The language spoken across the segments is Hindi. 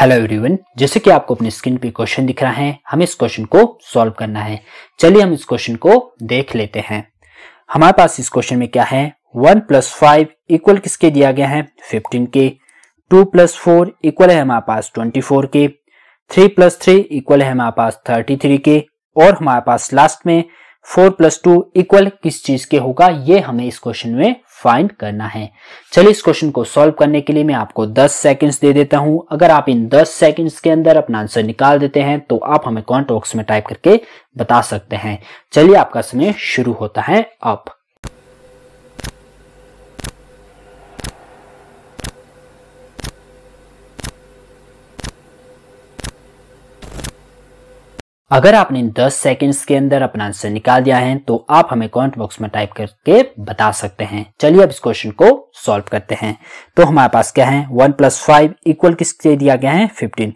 हेलो एवरीवन जैसे कि आपको अपने स्क्रीन पे क्वेश्चन दिख रहा है हमें इस क्वेश्चन को सॉल्व करना है चलिए हम इस क्वेश्चन को देख लेते हैं हमारे पास इस क्वेश्चन में क्या है वन प्लस फाइव इक्वल किसके दिया गया है फिफ्टीन के टू प्लस फोर इक्वल है हमारे पास ट्वेंटी फोर के थ्री प्लस थ्री इक्वल है हमारे पास थर्टी थ्री के और हमारे पास लास्ट में फोर प्लस टू इक्वल किस चीज के होगा ये हमें इस क्वेश्चन में फाइंड करना है चलिए इस क्वेश्चन को सॉल्व करने के लिए मैं आपको 10 सेकंड्स दे देता हूं अगर आप इन 10 सेकंड्स के अंदर अपना आंसर निकाल देते हैं तो आप हमें कॉमेंट बॉक्स में टाइप करके बता सकते हैं चलिए आपका समय शुरू होता है अब अगर आपने 10 सेकंड्स के अंदर अपना आंसर निकाल दिया है तो आप हमें कमेंट बॉक्स में टाइप करके बता सकते हैं चलिए अब इस क्वेश्चन को सॉल्व करते हैं तो हमारे पास क्या है वन प्लस फाइव इक्वल किसके दिया गया है फिफ्टीन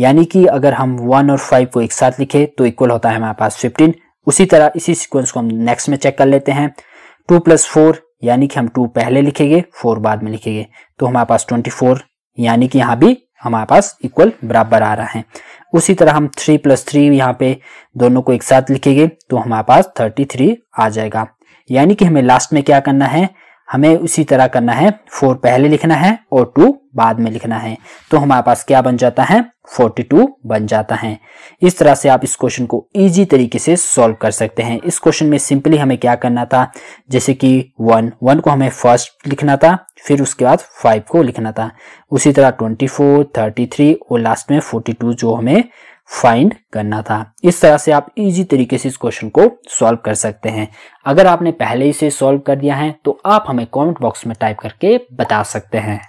यानी कि अगर हम वन और फाइव को एक साथ लिखे तो इक्वल होता है हमारे पास फिफ्टीन उसी तरह इसी सिक्वेंस को हम नेक्स्ट में चेक कर लेते हैं टू प्लस फोर यानी कि हम टू पहले लिखेंगे फोर बाद में लिखेंगे तो हमारे पास ट्वेंटी फोर यानी कि यहाँ भी हमारे पास इक्वल बराबर आ रहा है उसी तरह हम थ्री प्लस थ्री यहाँ पे दोनों को एक साथ लिखेंगे तो हमारे पास थर्टी थ्री आ जाएगा यानी कि हमें लास्ट में क्या करना है हमें उसी तरह करना है फोर पहले लिखना है और टू बाद में लिखना है तो हमारे पास क्या बन जाता है 42 बन जाता है इस तरह से आप इस क्वेश्चन को इजी तरीके से सॉल्व कर सकते हैं इस क्वेश्चन में सिंपली हमें क्या करना था जैसे कि वन वन को हमें फर्स्ट लिखना था फिर उसके बाद फाइव को लिखना था उसी तरह ट्वेंटी फोर और लास्ट में फोर्टी जो हमें फाइंड करना था इस तरह से आप इजी तरीके से इस क्वेश्चन को सॉल्व कर सकते हैं अगर आपने पहले ही से सॉल्व कर दिया है तो आप हमें कमेंट बॉक्स में टाइप करके बता सकते हैं